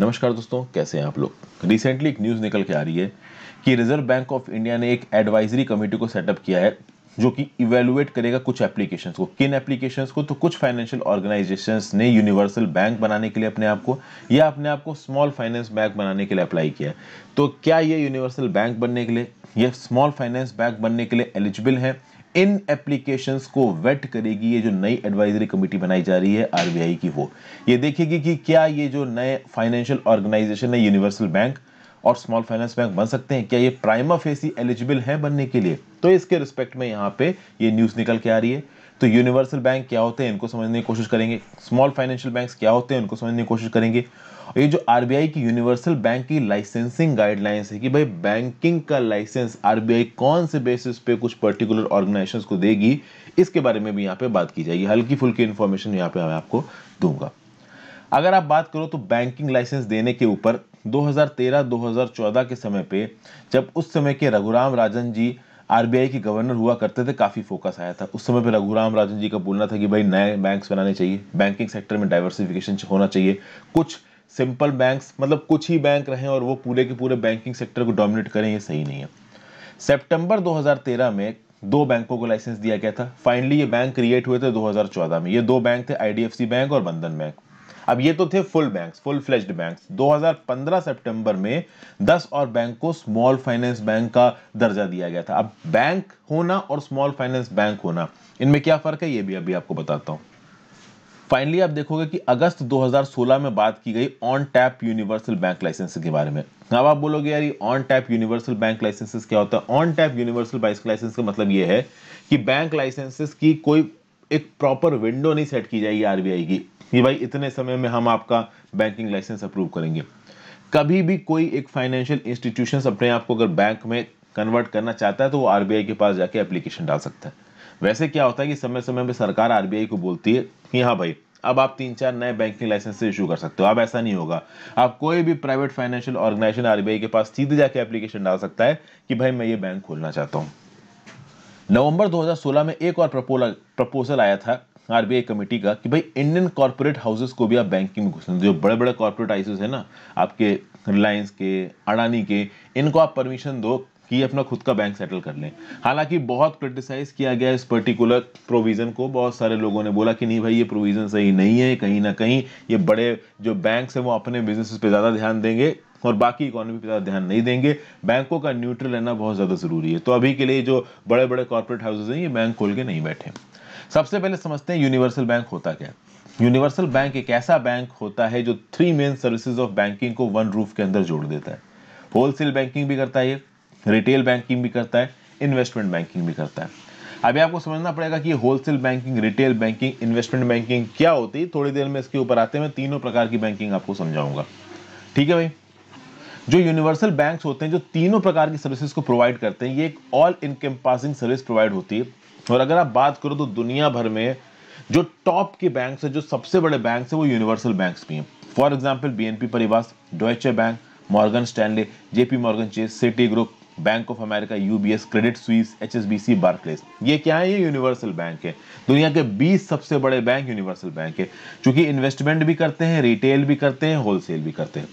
नमस्कार दोस्तों कैसे हैं आप लोग रिसेंटली एक न्यूज़ निकल के आ रही है कि रिजर्व बैंक ऑफ इंडिया ने एक एडवाइजरी कमेटी को सेटअप किया है जो कि इवेलुएट करेगा कुछ एप्लीकेशन को किन एप्लीकेशन को तो कुछ फाइनेंशियल ऑर्गेनाइजेशंस ने यूनिवर्सल बैंक बनाने के लिए अपने आप को या अपने आप को स्मॉल फाइनेंस बैंक बनाने के लिए अप्लाई किया है तो क्या ये यूनिवर्सल बैंक बनने के लिए यह स्मॉल फाइनेंस बैंक बनने के लिए एलिजिबल है इन एप्लीकेशन को वेट करेगी ये जो नई एडवाइजरी कमेटी बनाई जा रही है आरबीआई की वो ये देखेगी कि क्या ये जो नए फाइनेंशियल ऑर्गेनाइजेशन है यूनिवर्सल बैंक और स्मॉल फाइनेंस बैंक बन सकते हैं क्या ये प्राइमा फेसी एलिजिबल है बनने के लिए तो इसके रिस्पेक्ट में यहाँ पे ये न्यूज़ निकल के आ रही है तो यूनिवर्सल बैंक क्या होते हैं इनको समझने की कोशिश करेंगे स्मॉल फाइनेंशियल बैंक क्या होते हैं उनको समझने की कोशिश करेंगे और ये जो आरबीआई की यूनिवर्सल बैंक की लाइसेंसिंग गाइडलाइंस है कि भाई बैंकिंग का लाइसेंस आरबीआई कौन से बेसिस पे कुछ पर्टिकुलर ऑर्गेनाइजेशन को देगी इसके बारे में भी यहाँ पे बात की जाएगी हल्की फुल्की इन्फॉर्मेशन यहाँ पे मैं आपको दूंगा अगर आप बात करो तो बैंकिंग लाइसेंस देने के ऊपर 2013-2014 के समय पे जब उस समय के रघुराम राजन जी आरबीआई के गवर्नर हुआ करते थे काफ़ी फोकस आया था उस समय पे रघुराम राजन जी का बोलना था कि भाई नए बैंक्स बनाने चाहिए बैंकिंग सेक्टर में डाइवर्सिफिकेशन होना चाहिए कुछ सिंपल बैंक्स मतलब कुछ ही बैंक रहें और वो पूरे के पूरे बैंकिंग सेक्टर को डोमिनेट करें ये सही नहीं है सेप्टेम्बर दो में दो बैंकों को लाइसेंस दिया गया था फाइनली ये बैंक क्रिएट हुए थे दो में ये दो बैंक थे आई बैंक और बंधन बैंक अब ये तो थे full banks full fledged banks 2015 सितंबर में 10 और बैंक को स्मॉल फाइनेंस बैंक का दर्जा दिया गया था अब बैंक होना और स्मॉल फाइनेंस बैंक होना इनमें क्या फर्क है ये भी अभी आपको बताता हूं फाइनली आप देखोगे कि अगस्त 2016 में बात की गई on tap universal bank licence के बारे में अब आप बोलोगे यार on tap universal bank licences क्या होता है on tap universal bank licence का मतलब ये है कि बैंक लाइसेंसेस की कोई एक प्रॉपर विंडो नहीं सेट की जाएगी आरबीआई की कि भाई इतने समय में हम आपका बैंकिंग लाइसेंस अप्रूव करेंगे कभी भी कोई एक फाइनेंशियल इंस्टीट्यूशन अपने आप को अगर बैंक में कन्वर्ट करना चाहता है तो वो आरबीआई के पास जाके एप्लीकेशन डाल सकता है वैसे क्या होता है कि समय समय में सरकार आरबीआई को बोलती है कि हाँ भाई अब आप तीन चार नए बैंकिंग लाइसेंस इशू कर सकते हो अब ऐसा नहीं होगा आप कोई भी प्राइवेट फाइनेंशियल ऑर्गेनाइजेशन आरबीआई के पास सीधे जाके एप्लीकेशन डाल सकता है कि भाई मैं ये बैंक खोलना चाहता हूँ नवंबर 2016 में एक और प्रपोजल आया था आरबीआई कमेटी का कि भाई इंडियन कॉर्पोरेट हाउसेस को भी आप बैंकिंग में घुसने जो बड़े बड़े कॉर्पोरेट हाउसेस है ना आपके रिलायंस के अडानी के इनको आप परमिशन दो कि अपना खुद का बैंक सेटल कर लें हालांकि बहुत क्रिटिसाइज किया गया इस पर्टिकुलर प्रोविज़न को बहुत सारे लोगों ने बोला कि नहीं भाई ये प्रोविज़न सही नहीं है कहीं ना कहीं ये बड़े जो बैंक्स हैं वो अपने बिजनेस पे ज़्यादा ध्यान देंगे और बाकी इकोनॉमी पर ज़्यादा ध्यान नहीं देंगे बैंकों का न्यूट्रल रहना बहुत ज़्यादा ज़रूरी है तो अभी के लिए जो बड़े बड़े कॉर्पोरेट हाउसेज हैं ये बैंक खोल के नहीं बैठे सबसे पहले समझते हैं यूनिवर्सल बैंक होता क्या यूनिवर्सल बैंक एक ऐसा बैंक होता है जो three main services of banking को वन रूफ के अंदर जोड़ देता है होलसेल बैंकिंग भी करता है ये रिटेल बैंकिंग भी करता है इन्वेस्टमेंट बैंकिंग भी करता है अभी आपको समझना पड़ेगा कि wholesale banking retail banking investment banking क्या होती है थोड़ी देर में इसके ऊपर आते हैं मैं तीनों प्रकार की बैंकिंग आपको समझाऊंगा ठीक है भाई जो यूनिवर्सल बैंक्स होते हैं जो तीनों प्रकार की सर्विसेज को प्रोवाइड करते हैं ये एक all encompassing service provide होती है और अगर आप बात करो तो दुनिया भर में जो टॉप के बैंक है जो सबसे बड़े बैंक है वो यूनिवर्सल बैंक भी हैं for example B N P Paribas Deutsche bank Morgan Stanley JP Morgan Chase Citigroup bank of America UBS Credit Suisse H S B C Barclays ये क्या है ये यूनिवर्सल बैंक है दुनिया के 20 सबसे बड़े बैंक यूनिवर्सल बैंक है क्योंकि इन्वेस्टमेंट भी करते हैं रिटेल भी करते हैं होलसेल भी करते हैं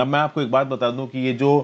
अब मैं आपको एक बात बता दूं कि ये जो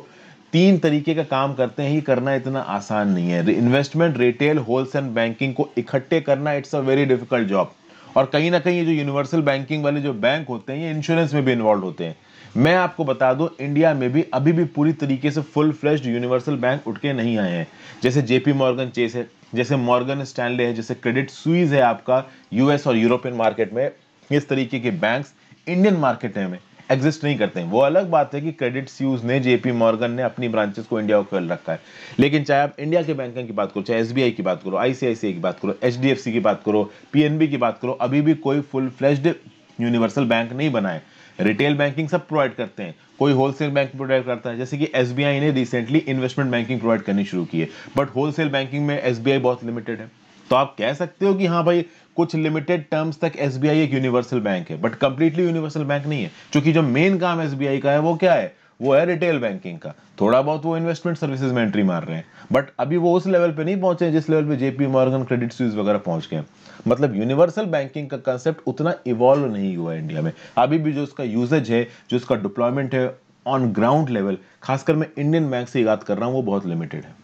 तीन तरीके का काम करते हैं ये करना इतना आसान नहीं है इन्वेस्टमेंट रिटेल होलसेल बैंकिंग को इकट्ठे करना it's a very difficult job और कहीं ना कहीं ये जो यूनिवर्सल बैंकिंग वाले जो बैंक होते हैं ये इंश्योरेंस में भी इन्वॉल्व होते हैं मैं आपको बता दूं इंडिया में भी अभी भी पूरी तरीके से फुल फ्लेश्ड यूनिवर्सल बैंक उठ के नहीं आए हैं जैसे जेपी मॉर्गन चेस है जैसे मॉर्गन स्टैंडले है जैसे क्रेडिट सुइज है आपका यूएस और यूरोपियन मार्केट में इस तरीके के बैंक इंडियन मार्केट में एग्जिस्ट नहीं करते हैं वो अलग बात है कि क्रेडिट सीज ने जेपी मॉर्गन ने अपनी ब्रांचेस को इंडिया को रखा है लेकिन चाहे आप इंडिया के बैंकों की बात करो चाहे एसबीआई की बात करो आईसीआईसीआई की बात करो एचडीएफसी की बात करो पीएनबी की बात करो अभी भी कोई फुल फ्लेज्ड यूनिवर्सल बैंक नहीं बनाए रिटेल बैंकिंग सब प्रोवाइड करते हैं कोई होलसेल बैंक प्रोवाइड करता है जैसे कि एस ने रिसेंटली इन्वेस्टमेंट बैंकिंग प्रोवाइड करनी शुरू की है बट होलसेल बैंकिंग में एस बहुत लिमिटेड है तो आप कह सकते हो कि हाँ भाई कुछ लिमिटेड टर्म्स तक एस एक यूनिवर्सल बैंक है बट कंप्लीटली यूनिवर्सल बैंक नहीं है क्योंकि जो मेन काम एस का है वो क्या है वो है रिटेल बैंकिंग का थोड़ा बहुत वो इन्वेस्टमेंट सर्विसेज में एंट्री मार रहे हैं बट अभी वो उस लेवल पे नहीं पहुंचे जिस लेवल पे जेपी मॉर्गन क्रेडिट स्विज वगैरह पहुंच गए मतलब यूनिवर्सल बैंकिंग का कंसेप्ट उतना इवॉल्व नहीं हुआ इंडिया में अभी भी जो उसका यूजेज है जो उसका डिप्लॉयमेंट है ऑन ग्राउंड लेवल खासकर मैं इंडियन बैंक से याद कर रहा हूँ वो बहुत लिमिटेड है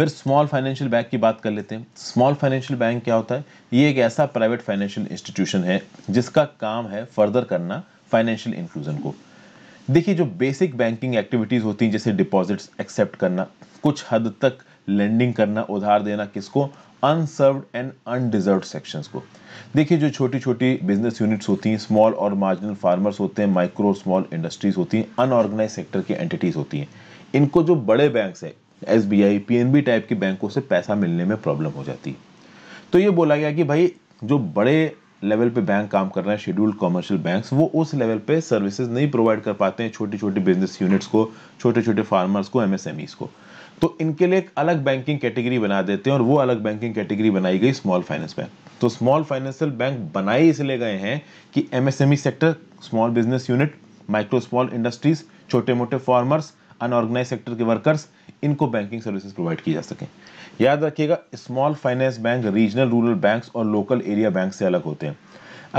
फिर स्मॉल फाइनेंशियल बैंक की बात कर लेते हैं स्मॉल फाइनेंशियल बैंक क्या होता है ये एक ऐसा प्राइवेट फाइनेंशियल इंस्टीट्यूशन है जिसका काम है फर्दर करना फाइनेंशियल इंक्लूजन को देखिए जो बेसिक बैंकिंग एक्टिविटीज़ होती हैं जैसे डिपॉजिट्स एक्सेप्ट करना कुछ हद तक लेंडिंग करना उधार देना किसको अनसर्व एंड अनडिजर्व सेक्शंस को देखिए जो छोटी छोटी बिजनेस यूनिट्स होती हैं स्मॉल और मार्जिनल फार्मर्स होते हैं माइक्रो स्मॉल इंडस्ट्रीज होती हैं अनऑर्गेनाइज सेक्टर की एंटिटीज़ होती हैं इनको जो बड़े बैंक्स हैं S B I P N B type के बैंकों से पैसा मिलने में प्रॉब्लम हो जाती तो ये बोला गया कि भाई जो बड़े लेवल पे बैंक काम कर रहे हैं शेड्यूल्ड कॉमर्शियल बैंक्स वो उस लेवल पे सर्विसेज नहीं प्रोवाइड कर पाते हैं छोटी छोटी बिजनेस यूनिट्स को छोटे छोटे फार्मर्स को एमएसएमईज को तो इनके लिए एक अलग बैंकिंग कैटेगरी बना देते हैं और वो अलग बैंकिंग कैटेगरी बनाई गई स्मॉल फाइनेंस बैंक तो स्मॉल फाइनेंशियल बैंक बनाए इसलिए गए हैं कि MSME sector small business unit micro small industries छोटे मोटे फार्मर्स अनऑर्गेनाइज सेक्टर के वर्कर्स इनको बैंकिंग सर्विसेज प्रोवाइड की जा सके याद रखिएगा small finance bank regional rural banks और लोकल एरिया बैंक से अलग होते हैं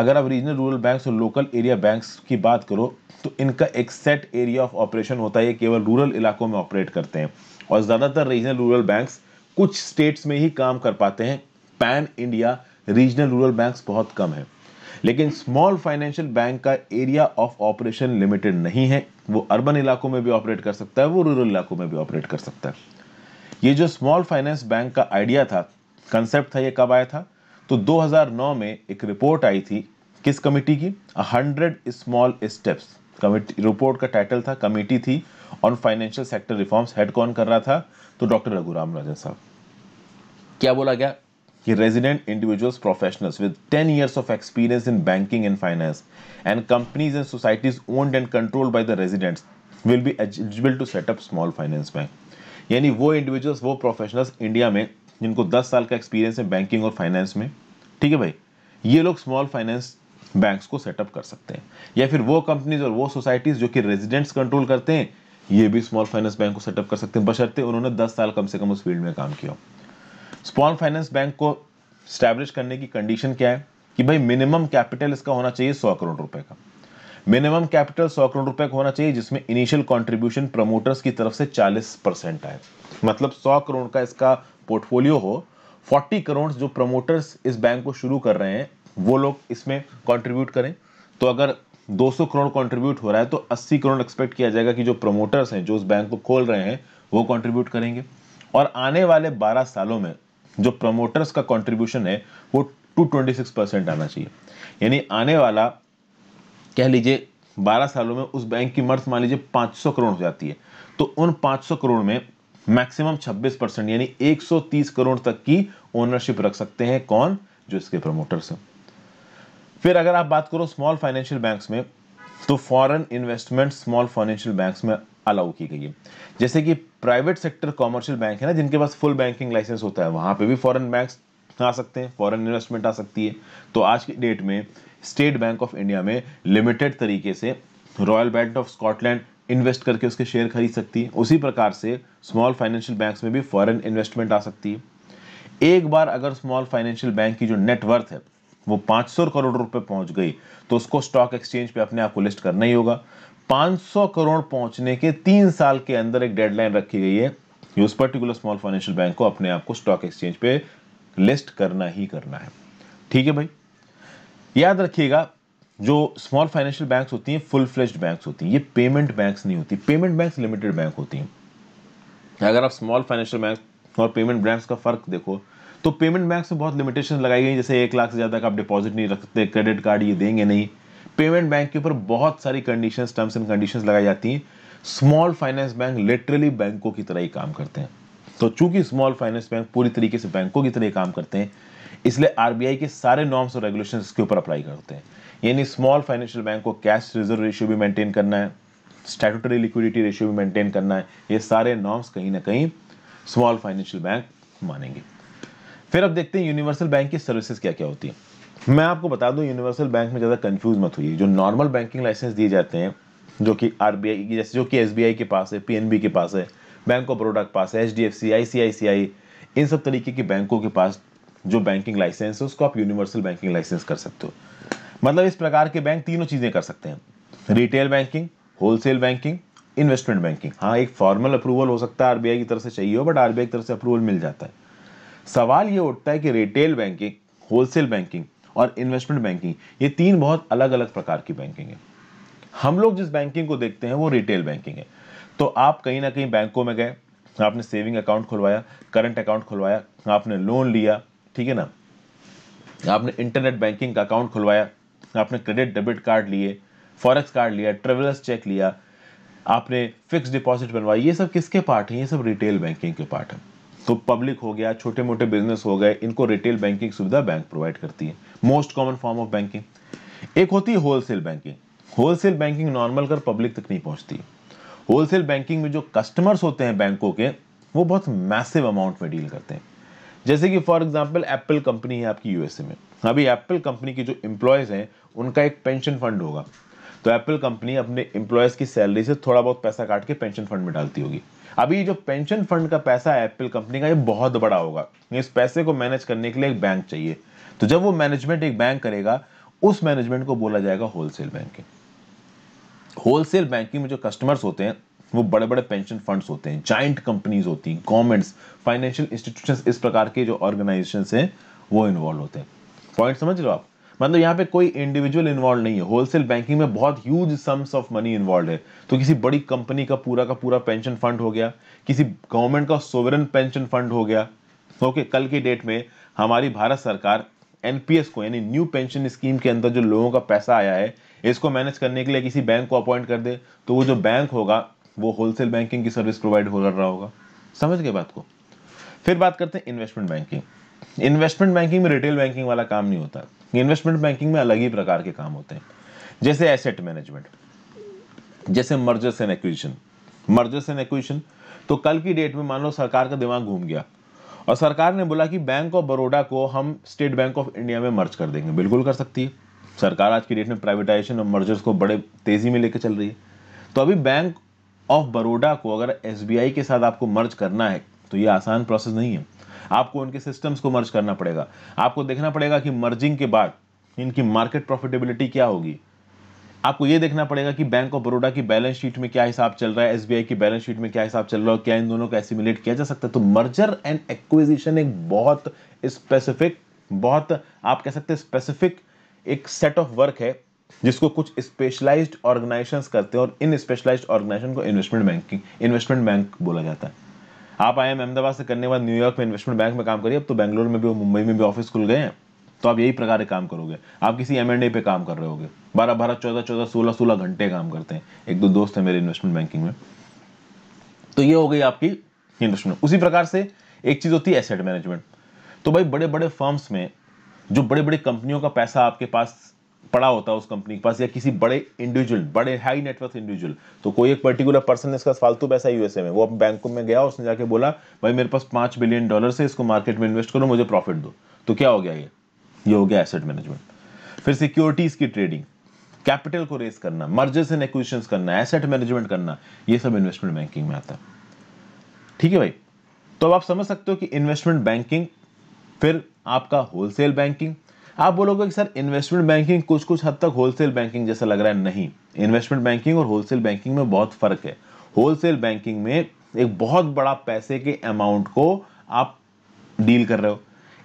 अगर आप रीजनल रूरल बैंक्स और लोकल एरिया बैंक्स की बात करो तो इनका एक सेट एरिया ऑफ ऑपरेशन होता है केवल रूरल इलाकों में ऑपरेट करते हैं और ज़्यादातर रीजनल रूरल बैंक्स कुछ स्टेट्स में ही काम कर पाते हैं pan India regional rural banks बहुत कम है लेकिन स्मॉल फाइनेंशियल बैंक का एरिया ऑफ ऑपरेशन लिमिटेड नहीं है वो अर्बन इलाकों में भी ऑपरेट कर सकता है वो रूरल इलाकों में भी ऑपरेट कर सकता है ये जो स्मॉल फाइनेंस बैंक का आइडिया था कंसेप्ट था ये कब आया था तो 2009 में एक रिपोर्ट आई थी किस कमेटी की hundred small steps committee report का टाइटल था कमेटी थी on financial sector reforms head कौन कर रहा था तो डॉक्टर रघुराम राजन साहब क्या बोला गया कि resident individuals professionals with 10 years of experience in banking and finance and companies and societies owned and controlled by the residents will be eligible to set up small finance bank यानी वो individuals वो professionals India में जिनको 10 साल का experience है banking और finance में ठीक है भाई ये लोग स्मॉल फाइनेंस बैंक्स को सेटअप कर सकते हैं या फिर वो कंपनीज और वो सोसाइटीज जो कि रेजिडेंट्स कंट्रोल करते हैं ये भी स्मॉल फाइनेंस बैंक को सेटअप कर सकते हैं बशर्ते उन्होंने 10 साल कम से कम उस फील्ड में काम किया स्मॉल फाइनेंस बैंक को स्टैब्लिश करने की कंडीशन क्या है कि भाई मिनिमम कैपिटल इसका होना चाहिए सौ करोड़ रुपए का मिनिमम कैपिटल सौ करोड़ रुपए का होना चाहिए जिसमें इनिशियल कॉन्ट्रीब्यूशन प्रमोटर्स की तरफ से चालीस परसेंट आए मतलब सौ करोड़ का इसका पोर्टफोलियो हो फोर्टी करोड़ जो प्रमोटर्स इस बैंक को शुरू कर रहे हैं वो लोग इसमें कॉन्ट्रीब्यूट करें तो अगर 200 करोड़ कंट्रीब्यूट हो रहा है तो 80 करोड़ एक्सपेक्ट किया जाएगा कि जो प्रमोटर्स हैं जो उस बैंक को खोल रहे हैं वो कंट्रीब्यूट करेंगे और आने वाले 12 सालों में जो प्रमोटर्स का कंट्रीब्यूशन है वो 226 परसेंट आना चाहिए यानी आने वाला कह लीजिए 12 सालों में उस बैंक की मर्ज मान लीजिए 500 करोड़ हो जाती है तो उन 500 करोड़ में मैक्सिमम 26 परसेंट यानी 130 करोड़ तक की ओनरशिप रख सकते हैं कौन जो इसके प्रमोटर्स हैं फिर अगर आप बात करो स्मॉल फाइनेंशियल बैंक्स में तो foreign investment small financial banks में अलाउ की गई है जैसे कि प्राइवेट सेक्टर कॉमर्शियल बैंक है ना जिनके पास फुल बैंकिंग लाइसेंस होता है वहां पे भी फॉरेन बैंक आ सकते हैं फॉरेन इन्वेस्टमेंट आ सकती है तो आज की डेट में स्टेट बैंक ऑफ इंडिया में लिमिटेड तरीके से Royal Bank of Scotland invest करके उसके शेयर खरीद सकती है उसी प्रकार से स्मॉल फाइनेंशियल बैंक्स में भी फॉरेन इन्वेस्टमेंट आ सकती है एक बार अगर स्मॉल फाइनेंशियल बैंक की जो नेटवर्थ है वो 500 करोड़ रुपए पहुंच गई तो उसको स्टॉक एक्सचेंज पे अपने आप को लिस्ट करना ही होगा 500 करोड़ पहुंचने के तीन साल के अंदर एक डेडलाइन रखी गई है उस पर्टिकुलर स्मॉल फाइनेंशियल बैंक को अपने आप को स्टॉक एक्सचेंज पे लिस्ट करना ही करना है ठीक है भाई याद रखिएगा जो स्मॉल फाइनेंशियल बैंक्स होती हैं फुल फ्लेज बैंक्स होती हैं ये पेमेंट बैंक्स नहीं होती पेमेंट बैंक्स लिमिटेड बैंक होती हैं अगर आप स्मॉल फाइनेंशियल बैंक और पेमेंट बैंक्स का फर्क देखो तो पेमेंट बैंक में बहुत लिमिटेशन लगाई गई जैसे एक लाख से ज़्यादा का आप डिपॉजिट नहीं रख सकते क्रेडिट कार्ड ये देंगे नहीं पेमेंट बैंक के ऊपर बहुत सारी कंडीशन टर्म्स एंड कंडीशन लगाई जाती हैं स्मॉल फाइनेंस बैंक लिटरली बैंकों की तरह ही काम करते हैं तो चूंकि स्मॉल फाइनेंस बैंक पूरी तरीके से बैंकों की तरह ही काम करते हैं इसलिए आरबीआई के सारे नॉर्म्स और रेगुलेशन इसके ऊपर अप्लाई करते हैं यानी स्मॉल फाइनेंशियल बैंक को कैश रिजर्व रेशियो भी मेंटेन करना है स्टेटरी लिक्विडिटी रेशियो भी मेंटेन करना है ये सारे नॉर्म्स कहीं ना कहीं स्मॉल फाइनेंशियल बैंक मानेंगे फिर अब देखते हैं यूनिवर्सल बैंक की सर्विसेज क्या क्या होती है मैं आपको बता दूं यूनिवर्सल बैंक में ज़्यादा कंफ्यूज मत होइए जो नॉर्मल बैंकिंग लाइसेंस दिए जाते हैं जो कि आर की जैसे जो कि एस के पास है पी के पास है बैंक ऑफ बड़ौडा के पास है H D F C I C I C I इन सब तरीके के बैंकों के पास जो बैंकिंग लाइसेंस है उसको आप यूनिवर्सल बैंकिंग लाइसेंस कर सकते हो मतलब इस प्रकार के बैंक तीनों चीज़ें कर सकते हैं retail banking wholesale banking investment banking हाँ एक फॉर्मल अप्रूवल हो सकता है आरबीआई की तरफ से चाहिए हो बट आरबीआई की तरफ से अप्रूवल मिल जाता है सवाल ये उठता है कि रिटेल बैंकिंग होलसेल बैंकिंग और इन्वेस्टमेंट बैंकिंग ये तीन बहुत अलग अलग प्रकार की बैंकिंग है हम लोग जिस बैंकिंग को देखते हैं वो रिटेल बैंकिंग है तो आप कहीं ना कहीं बैंकों में गए आपने सेविंग अकाउंट खुलवाया करंट अकाउंट खुलवाया आपने लोन लिया ठीक है ना आपने इंटरनेट बैंकिंग का अकाउंट खुलवाया आपने क्रेडिट डेबिट कार्ड लिए फॉरेक्स कार्ड लिया ट्रेवलर्स चेक लिया आपने फिक्स डिपॉजिट बनवाई ये सब किसके पार्ट हैं ये सब रिटेल बैंकिंग के पार्ट हैं तो पब्लिक हो गया छोटे मोटे बिजनेस हो गए इनको रिटेल बैंकिंग सुविधा बैंक प्रोवाइड करती है most common form of banking एक होती है wholesale banking wholesale banking normal कर पब्लिक तक नहीं पहुंचती होलसेल बैंकिंग में जो कस्टमर्स होते हैं बैंकों के वो बहुत मैसिव अमाउंट में डील करते हैं जैसे कि फॉर एग्जाम्पल एप्पल कंपनी है आपकी यूएसए में अभी एप्पल कंपनी की जो एम्प्लॉयज़ हैं उनका एक पेंशन फंड होगा तो एप्पल कंपनी अपने एम्प्लॉयज़ की सैलरी से थोड़ा बहुत पैसा काट के पेंशन फंड में डालती होगी अभी जो पेंशन फंड का पैसा है एप्पल कंपनी का ये बहुत बड़ा होगा इस पैसे को मैनेज करने के लिए एक बैंक चाहिए तो जब वो मैनेजमेंट एक बैंक करेगा उस मैनेजमेंट को बोला जाएगा होलसेल बैंकिंग होलसेल बैंकिंग में जो कस्टमर्स होते हैं वो बड़े बड़े पेंशन फंड्स होते हैं जाइंट कंपनीज होती हैं गवर्नमेंट्स फाइनेंशियल इंस्टीट्यूशन इस प्रकार के जो ऑर्गेनाइजेशन हैं वो इन्वॉल्व होते हैं पॉइंट समझ लो आप मतलब यहाँ पे कोई इंडिविजुअल इन्वॉल्व नहीं है होलसेल बैंकिंग में बहुत huge sums of money involve है तो किसी बड़ी कंपनी का पूरा का पूरा पेंशन फंड हो गया किसी गवर्नमेंट का सोवरन पेंशन फंड हो गया ओके तो कल के डेट में हमारी भारत सरकार एनपीएस को यानी न्यू पेंशन स्कीम के अंदर जो लोगों का पैसा आया है इसको मैनेज करने के लिए किसी बैंक को अपॉइंट कर दे तो वो जो बैंक होगा वो होलसेल बैंकिंग की सर्विस प्रोवाइड हो रहा होगा समझ गए बात को फिर बात करते हैं इन्वेस्टमेंट बैंकिंग इन्वेस्टमेंट बैंकिंग में रिटेल बैंकिंग वाला काम नहीं होता इन्वेस्टमेंट बैंकिंग में अलग ही प्रकार के काम होते हैं जैसे एसेट मैनेजमेंट जैसे mergers and acquisition mergers and acquisition तो कल की डेट में मान लो सरकार का दिमाग घूम गया और सरकार ने बोला कि बैंक ऑफ बड़ौदा को हम स्टेट बैंक ऑफ इंडिया में मर्ज कर देंगे बिल्कुल कर सकती है सरकार आज की डेट में प्राइवेटाइजेशन और मर्जर्स को बड़े तेजी में लेकर चल रही है तो अभी बैंक ऑफ बड़ौदा को अगर एस के साथ आपको मर्ज करना है तो ये आसान प्रोसेस नहीं है आपको उनके सिस्टम्स को मर्ज करना पड़ेगा आपको देखना पड़ेगा कि मर्जिंग के बाद इनकी मार्केट प्रॉफिटेबिलिटी क्या होगी आपको ये देखना पड़ेगा कि बैंक ऑफ बड़ौदा की बैलेंस शीट में क्या हिसाब चल रहा है एसबीआई की बैलेंस शीट में क्या हिसाब चल रहा है क्या इन दोनों को एसिमुलेट किया जा सकता है तो मर्जर एंड एक्विजिशन एक बहुत स्पेसिफिक बहुत आप कह सकते हैं स्पेसिफिक एक सेट ऑफ वर्क है जिसको कुछ स्पेशलाइज्ड ऑर्गेनाइजेशंस करते हैं और इन स्पेशलाइज्ड ऑर्गेनाइजेशन को इन्वेस्टमेंट बैंकिंग इन्वेस्टमेंट बैंक बोला जाता है आप आई एम अहमदाबाद से करने के बाद न्यूयॉर्क में इन्वेस्टमेंट बैंक में काम करिए अब तो बैंगलोर में भी और मुंबई में भी ऑफिस खुल गए हैं तो आप यही प्रकार काम करोगे आप किसी एम एंड ए पे काम कर रहे होगे बारह बारह चौदह चौदह सोलह सोलह घंटे काम करते हैं एक दो दोस्त है मेरे इन्वेस्टमेंट बैंकिंग में तो ये हो गई आपकी इन्वेस्टमेंट उसी प्रकार से एक चीज़ होती है एसेट मैनेजमेंट तो भाई बड़े बड़े फर्म्स में जो बड़े बड़े कंपनियों का पैसा आपके पास पड़ा होता है उस कंपनी के पास या किसी बड़े इंडिविजुअल बड़े हाई नेटवर्क इंडिविजुअल तो कोई एक पर्टिकुलर पर्सन ने इसका फालतू पैसा यूएसए में वो अब बैंक में गया उसने जाके बोला भाई मेरे पास पांच बिलियन डॉलर से इसको मार्केट में इन्वेस्ट करो मुझे प्रॉफिट दो तो क्या हो गया ये ये हो गया एसेट मैनेजमेंट फिर सिक्योरिटीज की ट्रेडिंग कैपिटल को रेस करना मर्जेस एंड एक्विशन करना एसेट मैनेजमेंट करना ये सब इन्वेस्टमेंट बैंकिंग में आता है ठीक है भाई तो अब आप समझ सकते हो कि इन्वेस्टमेंट बैंकिंग फिर आपका होलसेल बैंकिंग आप बोलोगे कि सर इन्वेस्टमेंट बैंकिंग कुछ कुछ हद तक होलसेल बैंकिंग जैसा लग रहा है नहीं इन्वेस्टमेंट बैंकिंग और होलसेल बैंकिंग में बहुत फर्क है होलसेल बैंकिंग में एक बहुत बड़ा पैसे के अमाउंट को आप डील कर रहे हो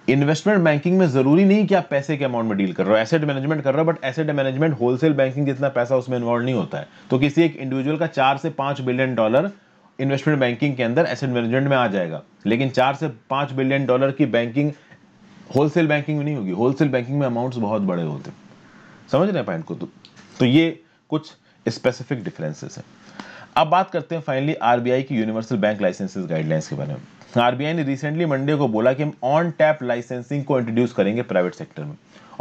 इन्वेस्टमेंट बैंकिंग में जरूरी नहीं कि आप पैसे के अमाउंट में डील कर रहे हो एसेट मैनेजमेंट कर रहे हो but asset management wholesale banking जितना पैसा उसमें इन्वॉल्व नहीं होता है तो किसी एक इंडिविजुअल का चार से पांच बिलियन डॉलर इन्वेस्टमेंट बैंकिंग के अंदर एसेट मैनेजमेंट में आ जाएगा लेकिन चार से पांच बिलियन डॉलर की बैंकिंग होलसेल बैंकिंग में नहीं होगी होलसेल बैंकिंग में अमाउंट्स बहुत बड़े होते हैं समझ रहे हैं पॉइंट को तो, तो ये कुछ स्पेसिफिक डिफरेंसेस हैं अब बात करते हैं फाइनली आरबीआई की यूनिवर्सल बैंक लाइसेंसेस गाइडलाइंस के बारे में आरबीआई ने रिसेंटली मंडे को बोला कि हम ऑन टैप लाइसेंसिंग को इंट्रोड्यूस करेंगे प्राइवेट सेक्टर में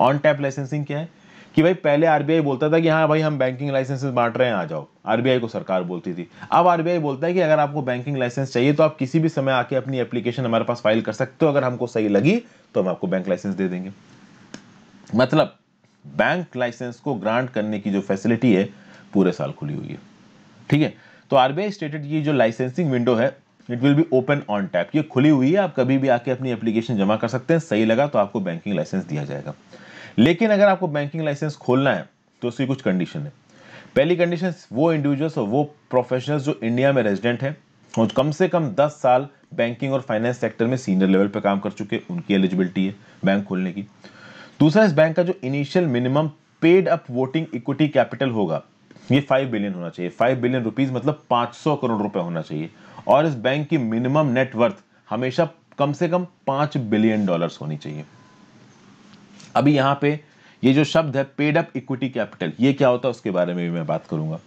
ऑन टैप लाइसेंसिंग क्या है कि भाई पहले आरबीआई बोलता था कि हाँ भाई हम बैंकिंग लाइसेंसेस बांट रहे हैं आ जाओ आरबीआई को सरकार बोलती थी अब आरबीआई बोलता है कि अगर आपको बैंकिंग लाइसेंस चाहिए तो आप किसी भी समय आके अपनी एप्लीकेशन हमारे पास फाइल कर सकते हो अगर हमको सही लगी तो हम आपको बैंक लाइसेंस दे देंगे मतलब बैंक लाइसेंस को ग्रांट करने की जो फैसिलिटी है पूरे साल खुली हुई है ठीक है तो आरबीआई स्टेटेड ये जो लाइसेंसिंग विंडो है it will be open on tap ये खुली हुई है आप कभी भी आके अपनी एप्लीकेशन जमा कर सकते हैं सही लगा तो आपको बैंकिंग लाइसेंस दिया जाएगा लेकिन अगर आपको बैंकिंग लाइसेंस खोलना है तो उसकी कुछ कंडीशन है पहली कंडीशन वो इंडिविजुअल्स और वो प्रोफेशनल्स जो इंडिया में रेजिडेंट हैं और कम से कम 10 साल बैंकिंग और फाइनेंस सेक्टर में सीनियर लेवल पर काम कर चुके उनकी एलिजिबिलिटी है बैंक खोलने की दूसरा इस बैंक का जो initial minimum paid up voting equity capital होगा ये फाइव बिलियन होना चाहिए फाइव बिलियन रुपीज मतलब पाँच करोड़ रुपए होना चाहिए और इस बैंक की मिनिमम नेटवर्थ हमेशा कम से कम पाँच बिलियन डॉलर्स होनी चाहिए अभी यहां पे ये जो शब्द है पेड अप इक्विटी कैपिटल ये क्या होता है उसके बारे में भी मैं बात करूंगा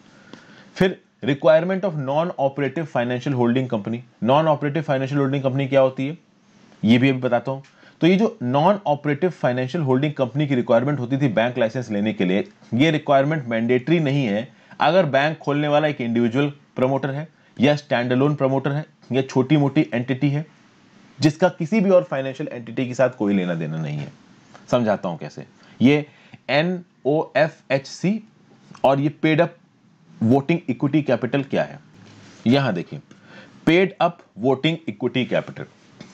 फिर requirement of non operative financial holding company non operative financial holding company क्या होती है ये भी अभी बताता हूं तो ये जो non operative financial holding company की रिक्वायरमेंट होती थी बैंक लाइसेंस लेने के लिए ये रिक्वायरमेंट मैंडेटरी नहीं है अगर बैंक खोलने वाला एक इंडिविजुअल प्रमोटर है या स्टैंड अलोन प्रमोटर है या छोटी मोटी एंटिटी है जिसका किसी भी और फाइनेंशियल एंटिटी के साथ कोई लेना देना नहीं है समझाता हूं कैसे ये N O F H C और ये paid up voting equity capital क्या है यहां देखिए paid up voting equity capital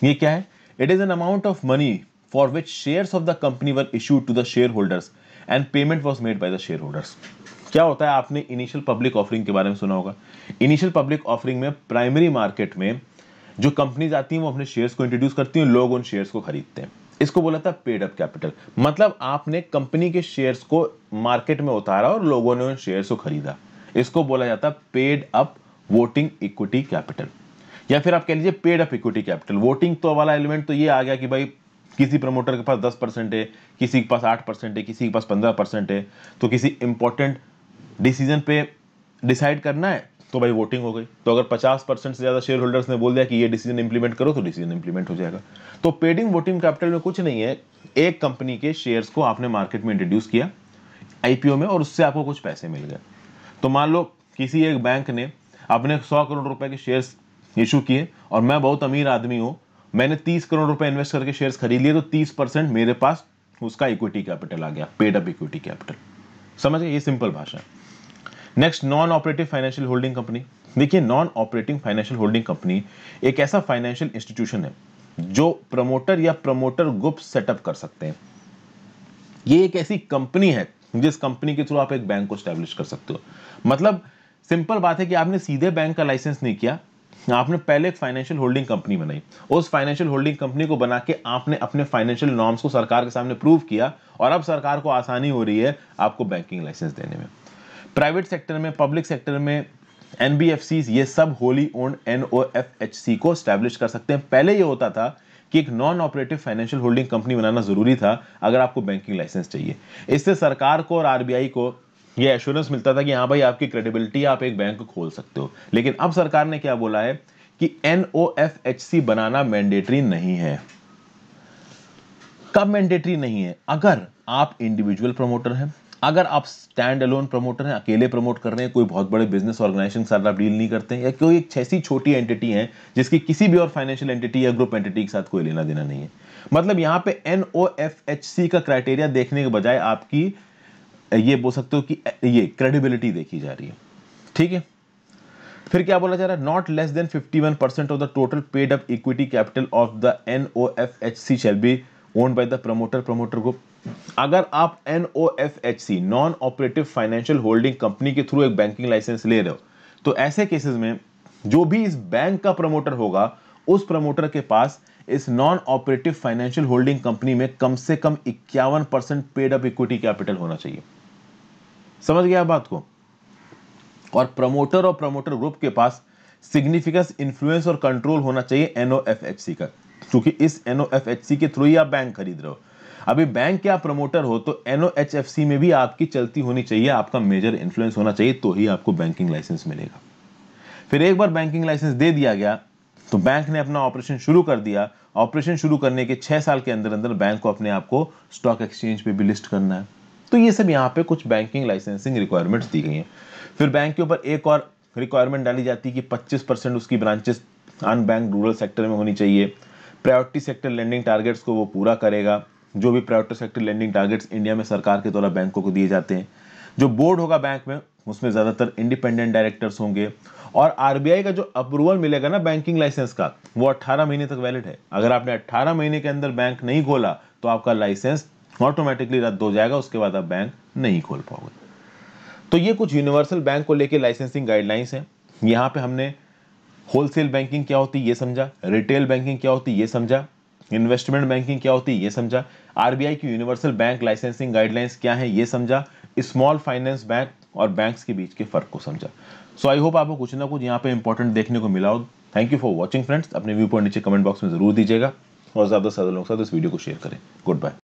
ये क्या है it is an amount of money for which share of the company were issue to the share holders and payment was made by the share holders क्या होता है आपने initial public offering के बारे में सुना होगा इनिशियल पब्लिक ऑफरिंग में प्राइमरी मार्केट में जो कंपनीज आती हैं वो अपने शेयर्स को इंट्रोड्यूस करती हैं लोग उन शेयर्स को खरीदते हैं इसको बोला था पेड अप कैपिटल मतलब आपने कंपनी के शेयर्स को मार्केट में उतारा और लोगों ने उन शेयर्स को खरीदा इसको बोला जाता paid up voting equity capital या फिर आप कह लीजिए paid up equity capital voting तो वाला एलिमेंट तो ये आ गया कि भाई किसी प्रमोटर के पास दस परसेंट है किसी के पास आठ परसेंट है किसी के पास पंद्रह परसेंट है तो किसी इंपॉर्टेंट डिसीजन पे डिसाइड करना है तो भाई वोटिंग हो गई तो अगर 50 परसेंट से ज़्यादा शेयर होल्डर्स ने बोल दिया कि ये डिसीजन इंप्लीमेंट करो तो डिसीजन इंप्लीमेंट हो जाएगा तो पेडिंग वोटिंग कैपिटल में कुछ नहीं है एक कंपनी के शेयर्स को आपने मार्केट में इंट्रोड्यूस किया आईपीओ में और उससे आपको कुछ पैसे मिल गए तो मान लो किसी एक बैंक ने अपने सौ करोड़ रुपए के शेयर्स इशू किए और मैं बहुत अमीर आदमी हूँ मैंने तीस करोड़ रुपए इन्वेस्ट करके शेयर्स खरीद लिए तो तीस परसेंट मेरे पास उसका इक्विटी कैपिटल आ गया पेड अप इक्विटी कैपिटल समझ गए ये सिंपल भाषा है next non operative financial holding company देखिए non operating financial holding company एक ऐसा फाइनेंशियल इंस्टीट्यूशन है जो प्रमोटर या प्रमोटर ग्रुप सेटअप कर सकते हैं ये एक ऐसी कंपनी है जिस कंपनी के थ्रू आप एक बैंक को स्टैब्लिश कर सकते हो मतलब सिंपल बात है कि आपने सीधे बैंक का लाइसेंस नहीं किया आपने पहले एक फाइनेंशियल होल्डिंग कंपनी बनाई उस फाइनेंशियल होल्डिंग कंपनी को बना के आपने अपने फाइनेंशियल नॉर्म्स को सरकार के सामने प्रूव किया और अब सरकार को आसानी हो रही है आपको बैंकिंग लाइसेंस देने में प्राइवेट सेक्टर में पब्लिक सेक्टर में एन ये सब होली ओन एन को स्टैब्लिश कर सकते हैं पहले ये होता था कि एक non operative financial holding company बनाना जरूरी था अगर आपको बैंकिंग लाइसेंस चाहिए इससे सरकार को और आरबीआई को ये एश्योरेंस मिलता था कि हाँ भाई आपकी क्रेडिबिलिटी आप एक बैंक खोल सकते हो लेकिन अब सरकार ने क्या बोला है कि एन बनाना मैंडेटरी नहीं है कब मैंडेटरी नहीं है अगर आप इंडिविजुअल प्रमोटर हैं अगर आप स्टैंड अलोन प्रमोटर हैं अकेले प्रमोट कर रहे हैं कोई बहुत बड़े बिजनेस ऑर्गेनाइजेशन के साथ आप डील नहीं करते हैं या कोई एक ऐसी छोटी एंटिटी है जिसकी किसी भी और फाइनेंशियल एंटिटी या ग्रुप एंटिटी के साथ कोई लेना देना नहीं है मतलब यहाँ पे एन का क्राइटेरिया देखने के बजाय आपकी ये बोल सकते हो कि ये क्रेडिबिलिटी देखी जा रही है ठीक है फिर क्या बोला जा रहा है not less than 51 percent of the total paid up equity capital of the N O F H C shall be own by the promoter promoter group अगर आप N O F H C non operative financial holding company के through एक banking license ले रहे हो तो ऐसे cases में जो भी इस बैंक का प्रमोटर होगा उस प्रमोटर के पास इस non operative financial holding company में कम से कम इक्यावन percent paid up equity capital होना चाहिए समझ गया बात को और प्रमोटर और प्रमोटर ग्रुप के पास सिग्निफिकेंस इन्फ्लुएंस और कंट्रोल होना चाहिए एनओएफएचसी का क्योंकि इस एनओएफएचसी के थ्रू ही आप बैंक खरीद रहे हो अभी बैंक या प्रमोटर हो तो सी में भी आपकी चलती होनी चाहिए आपका मेजर इन्फ्लुएंस होना चाहिए तो ही आपको बैंकिंग लाइसेंस मिलेगा फिर एक बार बैंकिंग लाइसेंस दे दिया गया तो बैंक ने अपना ऑपरेशन शुरू कर दिया ऑपरेशन शुरू करने के छह साल के अंदर अंदर बैंक को अपने आप को स्टॉक एक्सचेंज पे भी लिस्ट करना है तो ये सब यहाँ पे कुछ बैंकिंग लाइसेंसिंग रिक्वायरमेंट्स दी गई हैं फिर बैंक के ऊपर एक और रिक्वायरमेंट डाली जाती है कि 25 परसेंट उसकी ब्रांचेस अनबैंक रूरल सेक्टर में होनी चाहिए प्रायोरिटी सेक्टर लैंडिंग टारगेट्स को वो पूरा करेगा जो भी private sector lending targets India में सरकार के द्वारा बैंकों को दिए जाते हैं जो बोर्ड होगा बैंक में उसमें ज़्यादातर इंडिपेंडेंट डायरेक्टर्स होंगे और आरबीआई का जो अप्रूवल मिलेगा ना बैंकिंग लाइसेंस का वो अट्ठारह महीने तक वैलिड है अगर आपने अट्ठारह महीने के अंदर बैंक नहीं खोला तो आपका लाइसेंस ऑटोमेटिकली रद्द हो जाएगा उसके बाद आप बैंक नहीं खोल पाओगे तो ये कुछ यूनिवर्सल बैंक को लेकर लाइसेंसिंग गाइडलाइंस हैं यहाँ पे हमने होलसेल बैंकिंग क्या होती है ये समझा रिटेल बैंकिंग क्या होती है ये समझा इन्वेस्टमेंट बैंकिंग क्या होती है ये समझा आरबीआई की यूनिवर्सल बैंक लाइसेंसिंग गाइडलाइंस क्या है ये समझा स्मॉल फाइनेंस बैंक और बैंक्स के बीच के फर्क को समझा सो आई होप आपको कुछ ना कुछ यहाँ पे इंपॉर्टेंट देखने को मिला हो thank you for watching friends अपने व्यू पॉइंट नीचे कमेंट बॉक्स में जरूर दीजिएगा और ज़्यादा से ज़्यादा लोगों के साथ इस वीडियो को शेयर करें गुड बाय